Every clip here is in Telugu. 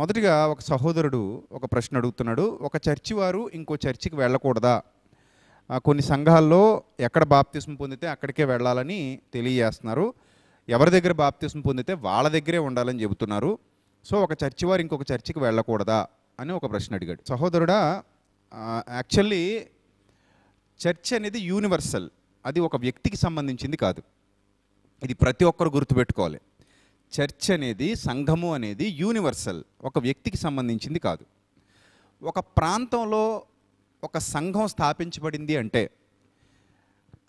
మొదటిగా ఒక సహోదరుడు ఒక ప్రశ్న అడుగుతున్నాడు ఒక చర్చి వారు ఇంకో చర్చికి వెళ్ళకూడదా కొన్ని సంఘాల్లో ఎక్కడ బాప్తిస్మ పొందితే అక్కడికే వెళ్ళాలని తెలియజేస్తున్నారు ఎవరి దగ్గర బాప్తిస్మ పొందితే వాళ్ళ దగ్గరే ఉండాలని చెబుతున్నారు సో ఒక చర్చి వారు ఇంకొక చర్చికి వెళ్ళకూడదా అని ఒక ప్రశ్న అడిగాడు సహోదరుడా యాక్చువల్లీ చర్చ్ అనేది యూనివర్సల్ అది ఒక వ్యక్తికి సంబంధించింది కాదు ఇది ప్రతి ఒక్కరు గుర్తుపెట్టుకోవాలి చర్చ్ అనేది సంఘము అనేది యూనివర్సల్ ఒక వ్యక్తికి సంబంధించింది కాదు ఒక ప్రాంతంలో ఒక సంఘం స్థాపించబడింది అంటే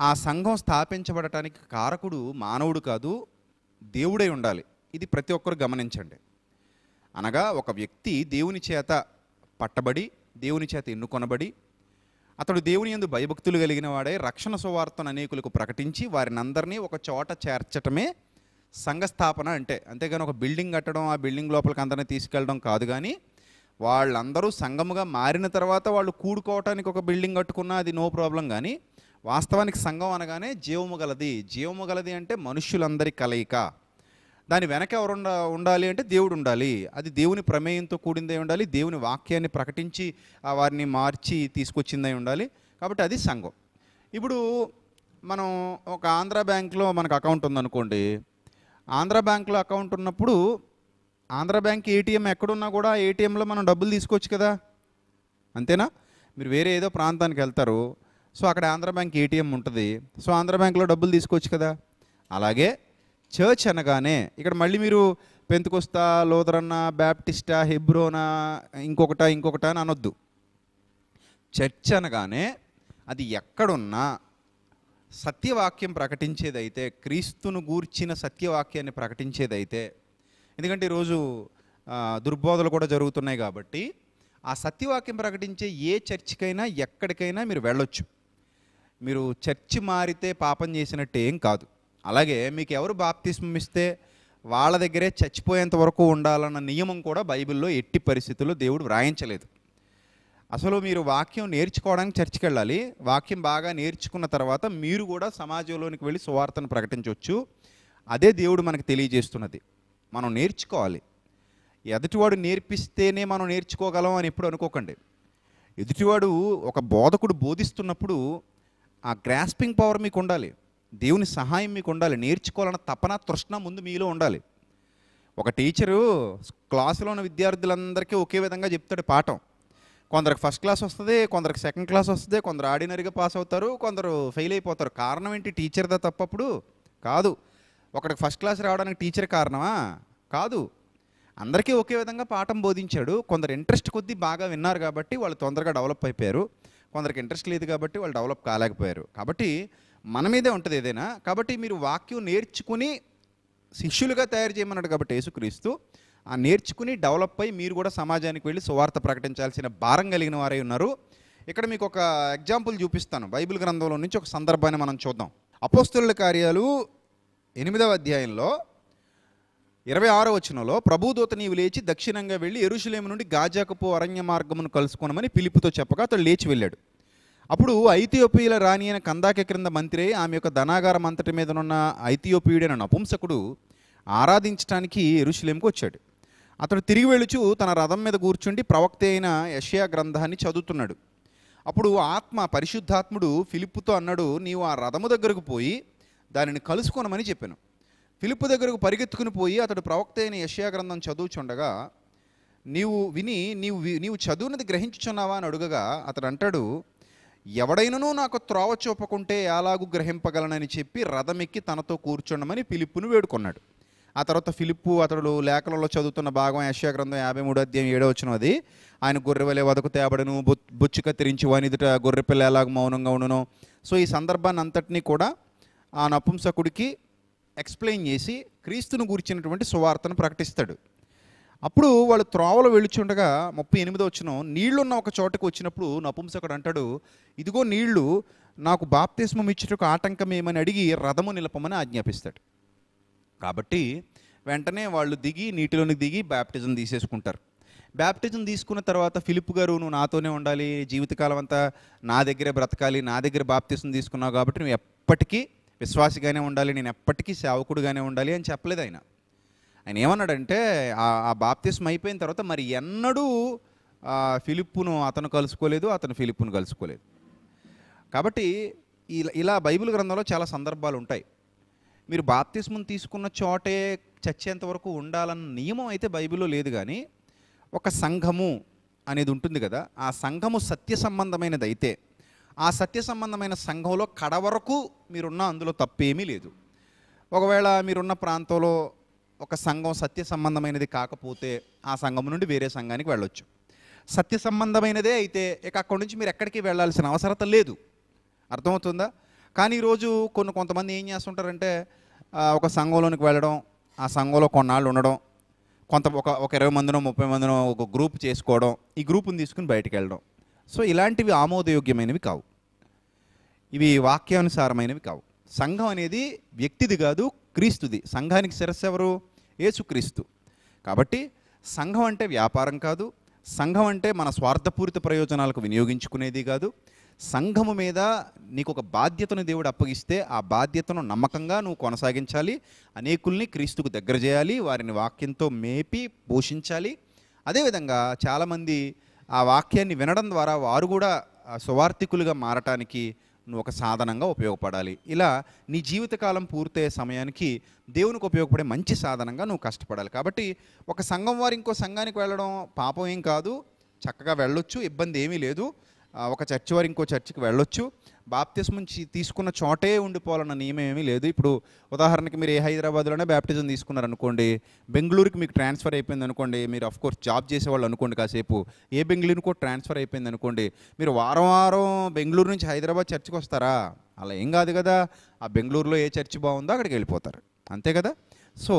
ఆ సంఘం స్థాపించబడటానికి కారకుడు మానవుడు కాదు దేవుడై ఉండాలి ఇది ప్రతి ఒక్కరు గమనించండి అనగా ఒక వ్యక్తి దేవుని చేత పట్టబడి దేవుని చేత ఎన్నుకొనబడి అతడు దేవుని ఎందు భయభక్తులు కలిగిన వాడై రక్షణ సువార్తను అనేకులకు ప్రకటించి వారిని అందరినీ ఒక చోట చేర్చటమే సంఘస్థాపన అంటే అంతేగాని ఒక బిల్డింగ్ కట్టడం ఆ బిల్డింగ్ లోపలికి అందరినీ తీసుకెళ్ళడం కాదు కానీ వాళ్ళందరూ సంఘముగా మారిన తర్వాత వాళ్ళు కూడుకోవటానికి ఒక బిల్డింగ్ కట్టుకున్నా అది నో ప్రాబ్లం కానీ వాస్తవానికి సంఘం అనగానే జీవము గలది జీవము గలది అంటే మనుష్యులందరి కలయిక దాని వెనక ఎవరు ఉండాలి అంటే దేవుడు ఉండాలి అది దేవుని ప్రమేయంతో కూడిందై ఉండాలి దేవుని వాక్యాన్ని ప్రకటించి వారిని మార్చి తీసుకొచ్చిందై ఉండాలి కాబట్టి అది సంఘం ఇప్పుడు మనం ఒక ఆంధ్ర బ్యాంక్లో మనకు అకౌంట్ ఉందనుకోండి ఆంధ్ర బ్యాంక్లో అకౌంట్ ఉన్నప్పుడు ఆంధ్ర బ్యాంక్ ఏటీఎం ఎక్కడున్నా కూడా ఏటీఎంలో మనం డబ్బులు తీసుకోవచ్చు కదా అంతేనా మీరు వేరే ఏదో ప్రాంతానికి వెళ్తారు సో అక్కడ ఆంధ్ర బ్యాంక్ ఏటీఎం ఉంటుంది సో ఆంధ్ర బ్యాంక్లో డబ్బులు తీసుకోవచ్చు కదా అలాగే చర్చ్ అనగానే ఇక్కడ మళ్ళీ మీరు పెంతుకొస్తా లోదరన్నా బ్యాప్టిస్టా హెబ్రోనా ఇంకొకట ఇంకొకట అని అనొద్దు చర్చ్ అనగానే అది ఎక్కడున్నా సత్యవాక్యం ప్రకటించేదైతే క్రీస్తును గూర్చిన సత్యవాక్యాన్ని ప్రకటించేదైతే ఎందుకంటే ఈరోజు దుర్బోధలు కూడా జరుగుతున్నాయి కాబట్టి ఆ సత్యవాక్యం ప్రకటించే ఏ చర్చికైనా ఎక్కడికైనా మీరు వెళ్ళొచ్చు మీరు చర్చి మారితే పాపం చేసినట్టు ఏం కాదు అలాగే మీకు ఎవరు బాప్తిస్మం ఇస్తే వాళ్ళ దగ్గరే చచ్చిపోయేంత వరకు ఉండాలన్న నియమం కూడా బైబిల్లో ఎట్టి పరిస్థితుల్లో దేవుడు వ్రాయించలేదు అసలు మీరు వాక్యం నేర్చుకోవడానికి చర్చికి వెళ్ళాలి వాక్యం బాగా నేర్చుకున్న తర్వాత మీరు కూడా సమాజంలోనికి వెళ్ళి సువార్తను ప్రకటించవచ్చు అదే దేవుడు మనకు తెలియజేస్తున్నది మనం నేర్చుకోవాలి ఎదుటివాడు నేర్పిస్తేనే మనం నేర్చుకోగలం అని ఎప్పుడు అనుకోకండి ఎదుటివాడు ఒక బోధకుడు బోధిస్తున్నప్పుడు ఆ గ్రాస్పింగ్ పవర్ మీకు ఉండాలి దేవుని సహాయం మీకు ఉండాలి నేర్చుకోవాలన్న తపన తృష్ణ ముందు మీలో ఉండాలి ఒక టీచరు క్లాసులో ఉన్న విద్యార్థులందరికీ ఒకే విధంగా చెప్తాడు పాఠం కొందరికి ఫస్ట్ క్లాస్ వస్తుంది కొందరికి సెకండ్ క్లాస్ వస్తుంది కొందరు ఆర్డినరీగా పాస్ అవుతారు కొందరు ఫెయిల్ అయిపోతారు కారణం ఏంటి టీచర్దా తప్పప్పుడు కాదు ఒకటికి ఫస్ట్ క్లాస్ రావడానికి టీచర్ కారణమా కాదు అందరికీ ఒకే విధంగా పాఠం బోధించాడు కొందరు ఇంట్రెస్ట్ కొద్దీ బాగా విన్నారు కాబట్టి వాళ్ళు తొందరగా డెవలప్ అయిపోయారు కొందరికి ఇంట్రెస్ట్ లేదు కాబట్టి వాళ్ళు డెవలప్ కాలేకపోయారు కాబట్టి మన మీదే ఉంటుంది ఏదైనా కాబట్టి మీరు వాక్యం నేర్చుకుని శిష్యులుగా తయారు చేయమన్నాడు కాబట్టి యేసుక్రీస్తు ఆ నేర్చుకుని డెవలప్ అయ్యి మీరు కూడా సమాజానికి వెళ్ళి సువార్త ప్రకటించాల్సిన భారం కలిగిన వారై ఉన్నారు ఇక్కడ మీకు ఒక ఎగ్జాంపుల్ చూపిస్తాను బైబిల్ గ్రంథంలో నుంచి ఒక సందర్భాన్ని మనం చూద్దాం అపోస్తుల కార్యాలు ఎనిమిదవ అధ్యాయంలో ఇరవై ఆరో వచనంలో ప్రభుదూత నీవు లేచి దక్షిణంగా వెళ్ళి ఎరుషులేము నుండి గాజాకపు అరణ్య మార్గమును కలుసుకోనమని పిలుపుతో చెప్పగా అతడు లేచి వెళ్ళాడు అప్పుడు ఐథియోపియల రాణి అయిన కందాకే క్రింద మంత్రి ఆమె యొక్క ధనాగారం అంతటి ఉన్న ఐథియోపియుడైన నపుంసకుడు ఆరాధించడానికి ఎరుశలేంకి వచ్చాడు అతడు తిరిగి వెళుచు తన రథం మీద కూర్చుండి ప్రవక్త అయిన యషయా గ్రంథాన్ని చదువుతున్నాడు అప్పుడు ఆత్మ పరిశుద్ధాత్ముడు ఫిలిప్పుతో అన్నాడు నీవు ఆ రథము దగ్గరకు పోయి దానిని కలుసుకొనమని చెప్పాను ఫిలిప్పు దగ్గరకు పరిగెత్తుకుని పోయి అతడు ప్రవక్త అయిన యషయా గ్రంథం చదువుచుండగా నీవు విని నీవు నీవు చదువునది గ్రహించుచున్నావా అని అడుగగా అతడు అంటాడు ఎవడైనను నాకు త్రోవ చూపకుంటే ఎలాగూ గ్రహింపగలనని చెప్పి రథమెక్కి తనతో కూర్చుండమని ఫిలిప్పును వేడుకున్నాడు ఆ తర్వాత ఫిలిప్పు అతడు లేఖలలో చదువుతున్న భాగం గ్రంథం యాభై మూడు అధ్యాయం ఏడో వచ్చిన అది ఆయన గొర్రెవలే వదకు తేబడను బు బొచ్చు కత్తిరించి గొర్రె గొర్రెపిల్ల ఎలాగ మౌనంగా ఉండను సో ఈ సందర్భాన్ని అంతటినీ కూడా ఆ నపుంసకుడికి ఎక్స్ప్లెయిన్ చేసి క్రీస్తును గురించినటువంటి సువార్తను ప్రకటిస్తాడు అప్పుడు వాళ్ళు త్రోవలో వెళుచుండగా ముప్పై ఎనిమిదో వచ్చిన నీళ్లున్న ఒక చోటకు వచ్చినప్పుడు నపుంసకుడు అంటాడు ఇదిగో నీళ్లు నాకు బాప్తిస్మం ఇచ్చేటకు ఆటంకం ఏమని అడిగి రథము నిలపమని ఆజ్ఞాపిస్తాడు కాబట్టి వెంటనే వాళ్ళు దిగి నీటిలోని దిగి బ్యాప్టిజం తీసేసుకుంటారు బ్యాప్టిజం తీసుకున్న తర్వాత ఫిలిప్ గారు నువ్వు నాతోనే ఉండాలి జీవితకాలం అంతా నా దగ్గరే బ్రతకాలి నా దగ్గర బాప్తిజం తీసుకున్నావు కాబట్టి నువ్వు ఎప్పటికీ విశ్వాసిగానే ఉండాలి నేను ఎప్పటికీ సేవకుడుగానే ఉండాలి అని చెప్పలేదు ఆయన ఆయన ఏమన్నాడంటే ఆ బాప్తిస్మ అయిపోయిన తర్వాత మరి ఎన్నడూ ఫిలిప్పును అతను కలుసుకోలేదు అతను ఫిలిప్పును కలుసుకోలేదు కాబట్టి ఇలా ఇలా బైబిల్ గ్రంథంలో చాలా సందర్భాలు ఉంటాయి మీరు బాప్తిస్మం తీసుకున్న చోటే చచ్చేంత వరకు ఉండాలన్న నియమం అయితే బైబిల్లో లేదు కానీ ఒక సంఘము అనేది ఉంటుంది కదా ఆ సంఘము సత్య సంబంధమైనది అయితే ఆ సత్య సంబంధమైన సంఘంలో కడవరకు మీరున్న అందులో తప్పేమీ లేదు ఒకవేళ మీరున్న ప్రాంతంలో ఒక సంఘం సత్య సంబంధమైనది కాకపోతే ఆ సంఘం నుండి వేరే సంఘానికి వెళ్ళొచ్చు సత్య సంబంధమైనదే అయితే ఇక అక్కడి నుంచి మీరు ఎక్కడికి వెళ్ళాల్సిన అవసరత లేదు అర్థమవుతుందా కానీ ఈరోజు కొన్ని కొంతమంది ఏం చేస్తుంటారంటే ఒక సంఘంలోనికి వెళ్ళడం ఆ సంఘంలో కొన్నాళ్ళు ఉండడం కొంత ఒక ఒక ఇరవై మందినో ముప్పై మందినో ఒక గ్రూప్ చేసుకోవడం ఈ గ్రూప్ని తీసుకుని బయటికి వెళ్ళడం సో ఇలాంటివి ఆమోదయోగ్యమైనవి కావు ఇవి వాక్యానుసారమైనవి కావు సంఘం అనేది వ్యక్తిది కాదు క్రీస్తుది సంఘానికి శిరస్సు ఎవరు ఏసుక్రీస్తు కాబట్టి సంఘం అంటే వ్యాపారం కాదు సంఘం అంటే మన స్వార్థపూరిత ప్రయోజనాలకు వినియోగించుకునేది కాదు సంఘము మీద నీకు ఒక బాధ్యతను దేవుడు అప్పగిస్తే ఆ బాధ్యతను నమ్మకంగా నువ్వు కొనసాగించాలి అనేకుల్ని క్రీస్తుకు దగ్గర చేయాలి వారిని వాక్యంతో మేపి పోషించాలి అదేవిధంగా చాలామంది ఆ వాక్యాన్ని వినడం ద్వారా వారు కూడా సువార్థికులుగా మారటానికి నువ్వు ఒక సాధనంగా ఉపయోగపడాలి ఇలా నీ జీవితకాలం పూర్తయ్యే సమయానికి దేవునికి ఉపయోగపడే మంచి సాధనంగా నువ్వు కష్టపడాలి కాబట్టి ఒక సంఘం వారు ఇంకో సంఘానికి వెళ్ళడం పాపం ఏం కాదు చక్కగా వెళ్ళొచ్చు ఇబ్బంది ఏమీ లేదు ఒక చర్చి వారు ఇంకో చర్చికి వెళ్ళొచ్చు నుంచి తీసుకున్న చోటే ఉండిపోవాలన్న నియమం ఏమీ లేదు ఇప్పుడు ఉదాహరణకి మీరు ఏ హైదరాబాద్లోనే బ్యాప్టిజం తీసుకున్నారనుకోండి బెంగళూరుకి మీకు ట్రాన్స్ఫర్ అయిపోయింది అనుకోండి మీరు అఫ్ కోర్స్ జాబ్ చేసేవాళ్ళు అనుకోండి కాసేపు ఏ బెంగళూరుకో ట్రాన్స్ఫర్ అయిపోయింది అనుకోండి మీరు వారం వారం బెంగళూరు నుంచి హైదరాబాద్ చర్చికి వస్తారా అలా ఏం కాదు కదా ఆ బెంగళూరులో ఏ చర్చి బాగుందో అక్కడికి వెళ్ళిపోతారు అంతే కదా సో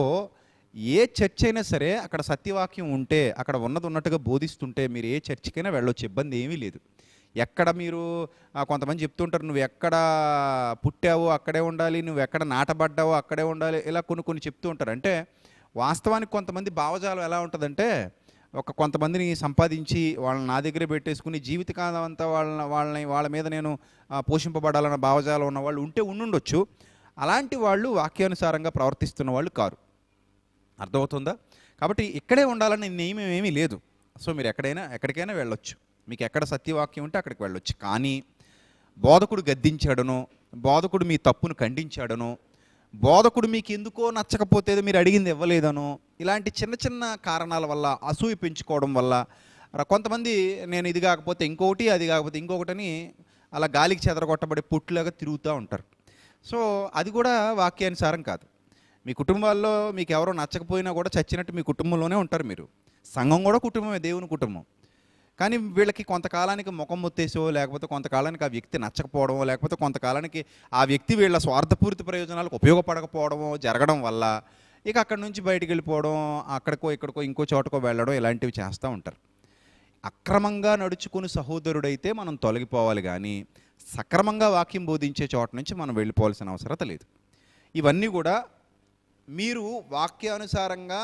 ఏ చర్చ్ అయినా సరే అక్కడ సత్యవాక్యం ఉంటే అక్కడ ఉన్నది ఉన్నట్టుగా బోధిస్తుంటే మీరు ఏ చర్చికైనా వెళ్ళొచ్చు ఇబ్బంది ఏమీ లేదు ఎక్కడ మీరు కొంతమంది చెప్తుంటారు నువ్వు ఎక్కడ పుట్టావు అక్కడే ఉండాలి నువ్వు ఎక్కడ నాటబడ్డావో అక్కడే ఉండాలి ఇలా కొన్ని కొన్ని చెప్తూ ఉంటారు అంటే వాస్తవానికి కొంతమంది భావజాలం ఎలా ఉంటుందంటే ఒక కొంతమందిని సంపాదించి వాళ్ళని నా దగ్గర పెట్టేసుకుని జీవితకాలం అంతా వాళ్ళని వాళ్ళని వాళ్ళ మీద నేను పోషింపబడాలన్న భావజాలం ఉన్న వాళ్ళు ఉంటే ఉండుండొచ్చు అలాంటి వాళ్ళు వాక్యానుసారంగా ప్రవర్తిస్తున్న వాళ్ళు కారు అర్థమవుతుందా కాబట్టి ఇక్కడే ఉండాలని నియమం ఏమీ లేదు సో మీరు ఎక్కడైనా ఎక్కడికైనా వెళ్ళొచ్చు మీకు ఎక్కడ సత్యవాక్యం ఉంటే అక్కడికి వెళ్ళొచ్చు కానీ బోధకుడు గద్దించాడనో బోధకుడు మీ తప్పును ఖండించాడనో బోధకుడు మీకు ఎందుకో నచ్చకపోతే మీరు అడిగింది ఇవ్వలేదనో ఇలాంటి చిన్న చిన్న కారణాల వల్ల అసూయ పెంచుకోవడం వల్ల కొంతమంది నేను ఇది కాకపోతే ఇంకొకటి అది కాకపోతే ఇంకొకటి అలా గాలికి చెదరగొట్టబడే పుట్టులాగా తిరుగుతూ ఉంటారు సో అది కూడా వాక్యానుసారం కాదు మీ కుటుంబాల్లో మీకు ఎవరో నచ్చకపోయినా కూడా చచ్చినట్టు మీ కుటుంబంలోనే ఉంటారు మీరు సంఘం కూడా కుటుంబమే దేవుని కుటుంబం కానీ వీళ్ళకి కొంతకాలానికి ముఖం ముత్తేసో లేకపోతే కొంతకాలానికి ఆ వ్యక్తి నచ్చకపోవడమో లేకపోతే కొంతకాలానికి ఆ వ్యక్తి వీళ్ళ స్వార్థపూరిత ప్రయోజనాలకు ఉపయోగపడకపోవడమో జరగడం వల్ల ఇక అక్కడి నుంచి బయటికి వెళ్ళిపోవడం అక్కడికో ఇక్కడికో ఇంకో చోటకో వెళ్ళడం ఇలాంటివి చేస్తూ ఉంటారు అక్రమంగా నడుచుకుని సహోదరుడైతే మనం తొలగిపోవాలి కానీ సక్రమంగా వాక్యం బోధించే చోట నుంచి మనం వెళ్ళిపోవాల్సిన అవసరం లేదు ఇవన్నీ కూడా మీరు వాక్యానుసారంగా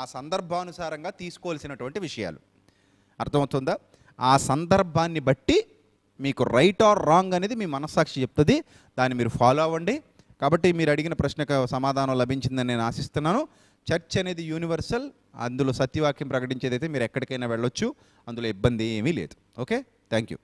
ఆ సందర్భానుసారంగా తీసుకోవాల్సినటువంటి విషయాలు అర్థమవుతుందా ఆ సందర్భాన్ని బట్టి మీకు రైట్ ఆర్ రాంగ్ అనేది మీ మనస్సాక్షి చెప్తుంది దాన్ని మీరు ఫాలో అవ్వండి కాబట్టి మీరు అడిగిన ప్రశ్నకు సమాధానం లభించిందని నేను ఆశిస్తున్నాను చర్చ్ అనేది యూనివర్సల్ అందులో సత్యవాక్యం ప్రకటించేదైతే మీరు ఎక్కడికైనా వెళ్ళొచ్చు అందులో ఇబ్బంది ఏమీ లేదు ఓకే థ్యాంక్ యూ